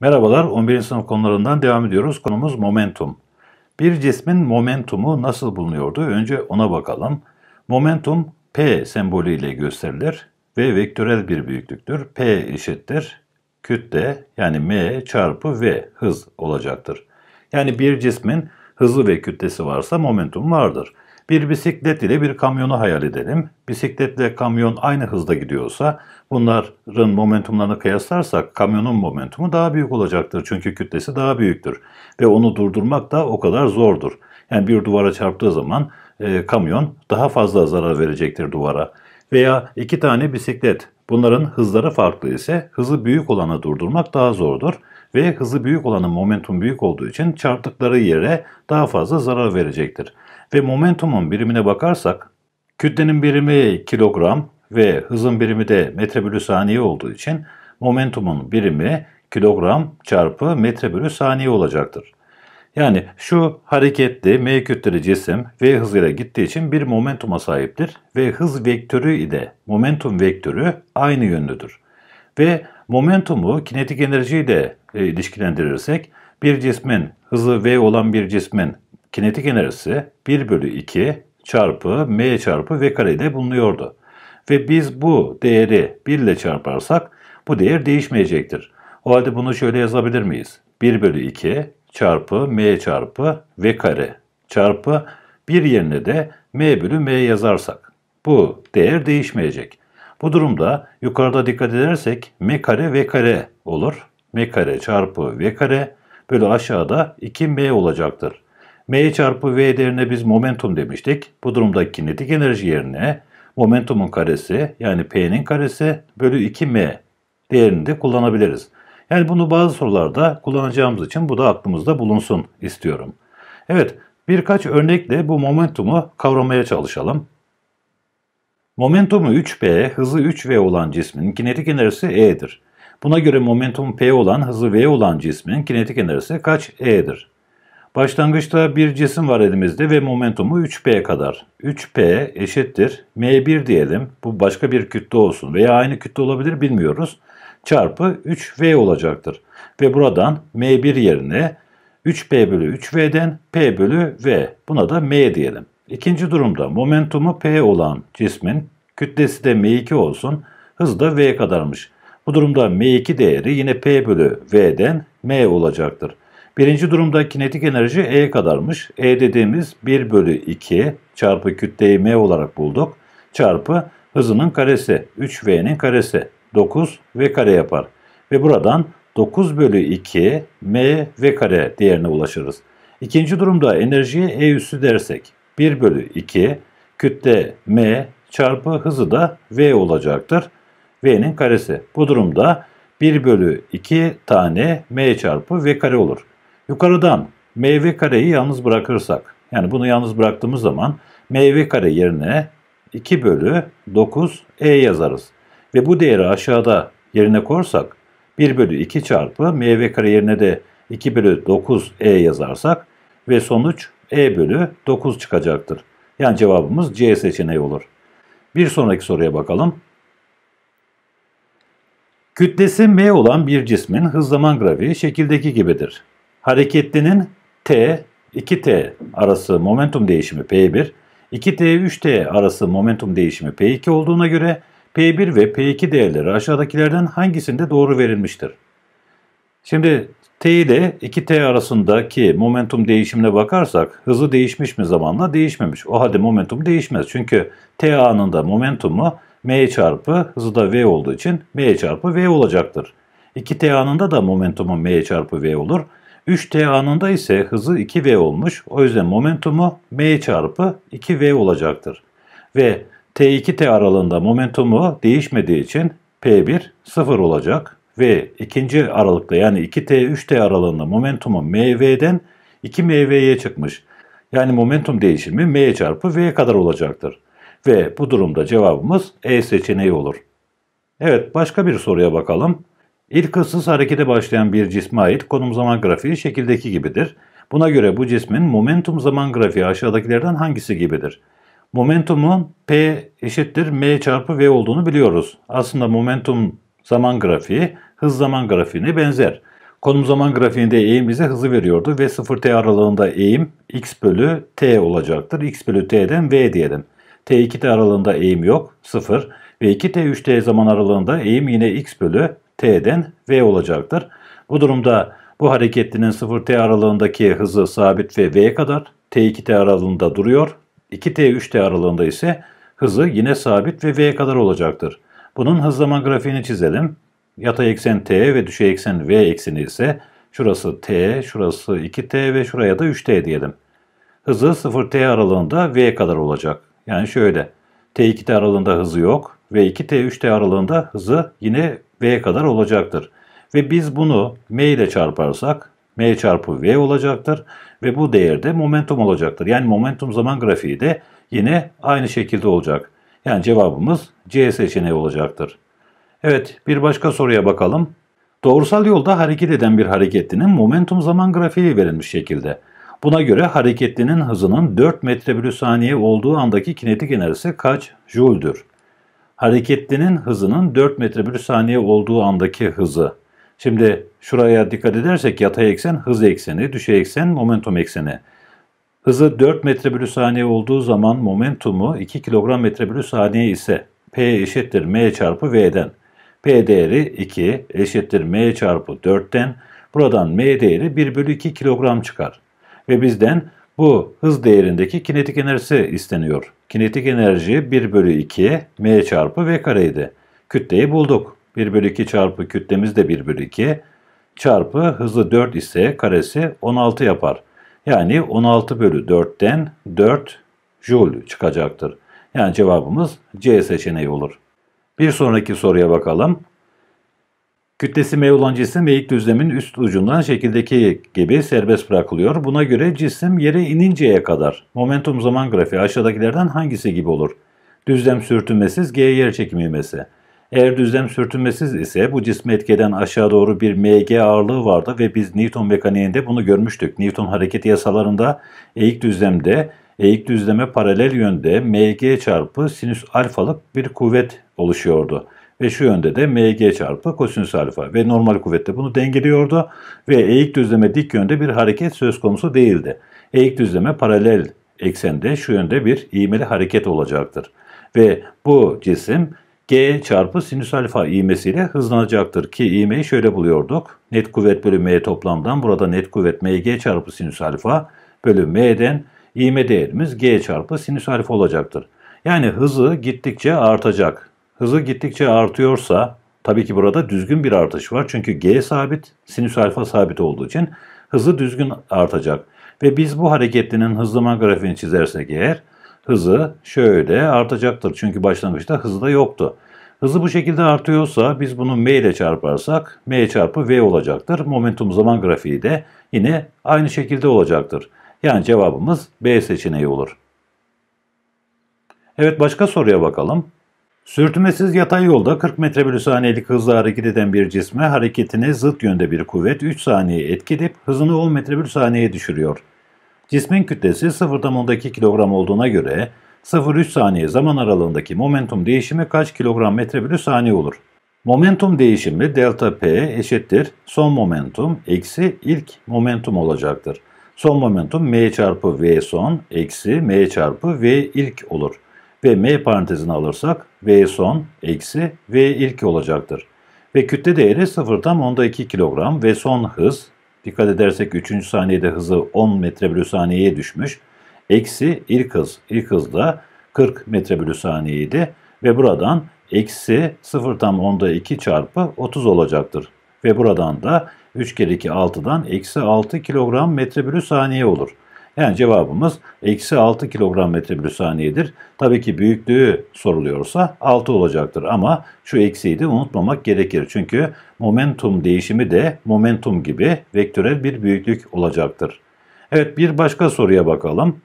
Merhabalar, 11. sınıf konularından devam ediyoruz. Konumuz momentum. Bir cismin momentumu nasıl bulunuyordu? Önce ona bakalım. Momentum P sembolü ile gösterilir ve vektörel bir büyüklüktür. P eşittir kütle yani m çarpı v hız olacaktır. Yani bir cismin hızı ve kütlesi varsa momentum vardır. Bir bisiklet ile bir kamyonu hayal edelim. Bisikletle kamyon aynı hızda gidiyorsa bunların momentumlarını kıyaslarsak kamyonun momentumu daha büyük olacaktır. Çünkü kütlesi daha büyüktür ve onu durdurmak da o kadar zordur. Yani bir duvara çarptığı zaman e, kamyon daha fazla zarar verecektir duvara. Veya iki tane bisiklet Bunların hızları farklı ise hızı büyük olanı durdurmak daha zordur ve hızı büyük olanın momentum büyük olduğu için çarptıkları yere daha fazla zarar verecektir. Ve momentumun birimine bakarsak kütlenin birimi kilogram ve hızın birimi de metre bölü saniye olduğu için momentumun birimi kilogram çarpı metre bölü saniye olacaktır. Yani şu hareketli m kütleli cisim v hızıyla gittiği için bir momentuma sahiptir ve hız vektörü ile momentum vektörü aynı yönlüdür. Ve momentumu kinetik enerji ile e, ilişkilendirirsek bir cismin hızı v olan bir cismin kinetik enerjisi 1 bölü 2 çarpı m çarpı v karede bulunuyordu. Ve biz bu değeri 1 ile çarparsak bu değer değişmeyecektir. O halde bunu şöyle yazabilir miyiz? 1 bölü 2 çarpı m çarpı v kare çarpı bir yerine de m bölü m yazarsak bu değer değişmeyecek. Bu durumda yukarıda dikkat edersek m kare v kare olur. m kare çarpı v kare bölü aşağıda 2m olacaktır. m çarpı v değerine biz momentum demiştik. Bu durumda kinetik enerji yerine momentumun karesi yani p'nin karesi bölü 2m değerini de kullanabiliriz. Yani bunu bazı sorularda kullanacağımız için bu da aklımızda bulunsun istiyorum. Evet, birkaç örnekle bu momentumu kavramaya çalışalım. Momentumu 3p, hızı 3v olan cismin kinetik enerjisi e'dir. Buna göre momentum p olan, hızı v olan cismin kinetik enerjisi kaç e'dir? Başlangıçta bir cisim var elimizde ve momentumu 3p kadar. 3p eşittir m1 diyelim. Bu başka bir kütle olsun veya aynı kütle olabilir bilmiyoruz çarpı 3V olacaktır. Ve buradan M1 yerine 3P bölü 3V'den P bölü V. Buna da M diyelim. İkinci durumda momentumu P olan cismin kütlesi de M2 olsun, hız da V kadarmış. Bu durumda M2 değeri yine P bölü V'den M olacaktır. Birinci durumda kinetik enerji E kadarmış. E dediğimiz 1 bölü 2 çarpı kütleyi M olarak bulduk. Çarpı hızının karesi 3V'nin karesi 9 v kare yapar. Ve buradan 9 bölü 2 m v kare değerine ulaşırız. İkinci durumda enerjiye E üssü dersek 1 bölü 2 kütle m çarpı hızı da v olacaktır. v'nin karesi. Bu durumda 1 bölü 2 tane m çarpı v kare olur. Yukarıdan m v kareyi yalnız bırakırsak yani bunu yalnız bıraktığımız zaman mv kare yerine 2 bölü 9 e yazarız ve bu değeri aşağıda yerine korsak 1 bölü 2 çarpı mv kare yerine de 2 bölü 9 e yazarsak ve sonuç e bölü 9 çıkacaktır. Yani cevabımız C seçeneği olur. Bir sonraki soruya bakalım. Kütlesi m olan bir cismin hız zaman grafiği şekildeki gibidir. Hareketlinin t, 2t arası momentum değişimi p1, 2t, 3t arası momentum değişimi p2 olduğuna göre P1 ve P2 değerleri aşağıdakilerden hangisinde doğru verilmiştir? Şimdi T ile 2T arasındaki momentum değişimine bakarsak hızı değişmiş mi zamanla? Değişmemiş. O halde momentum değişmez. Çünkü T anında momentumu M çarpı hızı da V olduğu için M çarpı V olacaktır. 2T anında da momentumu M çarpı V olur. 3T anında ise hızı 2V olmuş. O yüzden momentumu M çarpı 2V olacaktır. Ve T2T aralığında momentumu değişmediği için P1 0 olacak ve ikinci aralıkta yani 2T3T aralığında momentumu MV'den 2MV'ye çıkmış. Yani momentum değişimi M çarpı V kadar olacaktır. Ve bu durumda cevabımız E seçeneği olur. Evet başka bir soruya bakalım. İlk hızsız harekete başlayan bir cisme ait konum zaman grafiği şekildeki gibidir. Buna göre bu cismin momentum zaman grafiği aşağıdakilerden hangisi gibidir? Momentumun P eşittir M çarpı V olduğunu biliyoruz. Aslında momentum zaman grafiği hız zaman grafiğine benzer. Konum zaman grafiğinde eğim bize hızı veriyordu ve 0T aralığında eğim x bölü T olacaktır. x bölü T'den V diyelim. T2T aralığında eğim yok 0 ve 2T3T zaman aralığında eğim yine x bölü T'den V olacaktır. Bu durumda bu hareketlinin 0T aralığındaki hızı sabit ve V kadar T2T aralığında duruyor. 2T-3T aralığında ise hızı yine sabit ve v kadar olacaktır. Bunun hızlama grafiğini çizelim. Yatay eksen T ve düşey eksen V ekseni ise şurası T, şurası 2T ve şuraya da 3T diyelim. Hızı 0T aralığında V kadar olacak. Yani şöyle T2T aralığında hızı yok ve 2T3T aralığında hızı yine V kadar olacaktır. Ve biz bunu M ile çarparsak m çarpı v olacaktır ve bu değerde momentum olacaktır. Yani momentum zaman grafiği de yine aynı şekilde olacak. Yani cevabımız C seçeneği olacaktır. Evet bir başka soruya bakalım. Doğrusal yolda hareket eden bir hareketlinin momentum zaman grafiği verilmiş şekilde. Buna göre hareketlinin hızının 4 metre bölü saniye olduğu andaki kinetik enerjisi kaç joule'dür? Hareketlinin hızının 4 metre bölü saniye olduğu andaki hızı. Şimdi şuraya dikkat edersek yatay eksen hız ekseni, düşey eksen momentum ekseni. Hızı 4 metre bölü saniye olduğu zaman momentumu 2 kilogram metre bölü saniye ise P eşittir M çarpı V'den. P değeri 2 eşittir M çarpı 4'ten. Buradan M değeri 1 bölü 2 kilogram çıkar. Ve bizden bu hız değerindeki kinetik enerji isteniyor. Kinetik enerji 1 bölü 2 M çarpı V kareydi. Kütleyi bulduk. 1 bölü 2 çarpı kütlemiz de 1 bölü 2 çarpı hızı 4 ise karesi 16 yapar. Yani 16 bölü 4'ten 4 joule çıkacaktır. Yani cevabımız C seçeneği olur. Bir sonraki soruya bakalım. Kütlesi M olan cisim eğik düzlemin üst ucundan şekildeki gibi serbest bırakılıyor. Buna göre cisim yere ininceye kadar momentum zaman grafiği aşağıdakilerden hangisi gibi olur? Düzlem sürtünmesiz G yer çekimi imesi. Eğer düzlem sürtünmesiz ise bu cismi etkeden aşağı doğru bir mg ağırlığı vardı ve biz Newton mekaniğinde bunu görmüştük. Newton hareket yasalarında eğik düzlemde eğik düzleme paralel yönde mg çarpı sinüs alfalık bir kuvvet oluşuyordu. Ve şu yönde de mg çarpı kosinüs alfa ve normal kuvvette bunu dengeliyordu ve eğik düzleme dik yönde bir hareket söz konusu değildi. Eğik düzleme paralel eksende şu yönde bir iğmeli hareket olacaktır. Ve bu cisim G çarpı sinüs alfa iğmesiyle hızlanacaktır ki iğmeyi şöyle buluyorduk. Net kuvvet bölü M toplamdan burada net kuvvet MG çarpı sinüs alfa bölü M'den iğme değerimiz G çarpı sinüs alfa olacaktır. Yani hızı gittikçe artacak. Hızı gittikçe artıyorsa tabii ki burada düzgün bir artış var. Çünkü G sabit, sinüs alfa sabit olduğu için hızı düzgün artacak. Ve biz bu hareketlinin hızlama grafiğini çizersek eğer hızı şöyle artacaktır. Çünkü başlangıçta hızı da yoktu. Hızı bu şekilde artıyorsa biz bunu m ile çarparsak m çarpı v olacaktır. Momentum zaman grafiği de yine aynı şekilde olacaktır. Yani cevabımız B seçeneği olur. Evet başka soruya bakalım. Sürtünmesiz yatay yolda 40 metre bölü saniyelik hızla hareket eden bir cisme hareketine zıt yönde bir kuvvet 3 saniye etkileyip hızını 10 metre bölü saniyeye düşürüyor. Cismin kütlesi 0,2 kilogram olduğuna göre 0,3 saniye zaman aralığındaki momentum değişimi kaç kilogram metre bölü saniye olur? Momentum değişimi delta p eşittir son momentum eksi ilk momentum olacaktır. Son momentum m çarpı v son eksi m çarpı v ilk olur. Ve m parantezini alırsak v son eksi v ilk olacaktır. Ve kütle değeri 0 tam onda 2 kilogram ve son hız Dikkat edersek 3. saniyede hızı 10 metre bölü saniyeye düşmüş. Eksi ilk hız. ilk hız da 40 metre bölü saniyeydi. Ve buradan eksi 0 tam onda 2 çarpı 30 olacaktır. Ve buradan da 3 kere 2 6'dan eksi 6 kilogram metre bölü saniye olur. Yani cevabımız eksi 6 kilogram metre bölü saniyedir. Tabii ki büyüklüğü soruluyorsa 6 olacaktır ama şu eksiği de unutmamak gerekir. Çünkü momentum değişimi de momentum gibi vektörel bir büyüklük olacaktır. Evet bir başka soruya bakalım.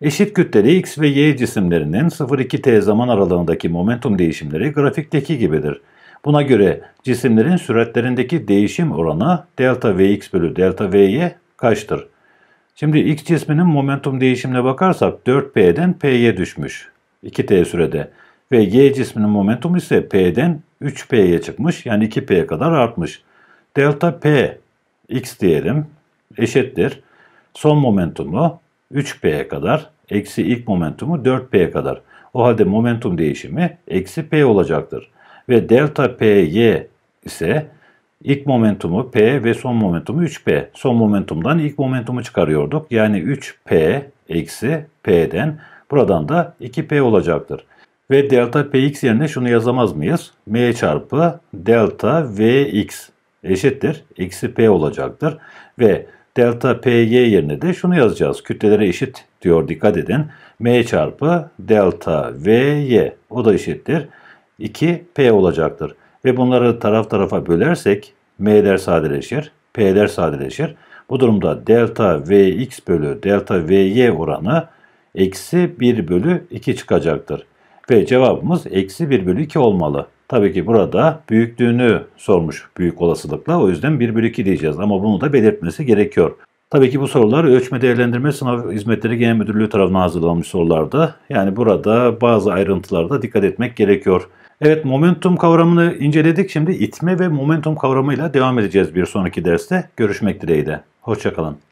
Eşit kütleli X ve Y cisimlerinin 0-2T zaman aralığındaki momentum değişimleri grafikteki gibidir. Buna göre cisimlerin süratlerindeki değişim oranı delta Vx bölü delta Vy kaçtır? Şimdi X cisminin momentum değişimine bakarsak 4P'den P'ye düşmüş 2T sürede ve Y cisminin momentumu ise P'den 3P'ye çıkmış yani 2P'ye kadar artmış. Delta P X diyelim eşittir son momentumu 3P'ye kadar eksi ilk momentumu 4P'ye kadar. O halde momentum değişimi eksi P olacaktır. Ve delta p y ise İlk momentumu P ve son momentumu 3P. Son momentumdan ilk momentumu çıkarıyorduk. Yani 3P eksi P'den buradan da 2P olacaktır. Ve delta Px yerine şunu yazamaz mıyız? M çarpı delta Vx eşittir. Eksi P olacaktır. Ve delta Py yerine de şunu yazacağız. Kütlelere eşit diyor dikkat edin. M çarpı delta Vy o da eşittir. 2P olacaktır ve bunları taraf tarafa bölersek m'ler sadeleşir, p'ler sadeleşir. Bu durumda delta vx bölü delta vy oranı eksi 1 bölü 2 çıkacaktır. Ve cevabımız eksi 1 bölü 2 olmalı. Tabii ki burada büyüklüğünü sormuş büyük olasılıkla. O yüzden 1 bölü 2 diyeceğiz ama bunu da belirtmesi gerekiyor. Tabii ki bu sorular ölçme değerlendirme sınav hizmetleri genel müdürlüğü tarafından hazırlanmış sorulardı. Yani burada bazı ayrıntılarda dikkat etmek gerekiyor. Evet momentum kavramını inceledik. Şimdi itme ve momentum kavramıyla devam edeceğiz bir sonraki derste. Görüşmek dileğiyle. Hoşçakalın.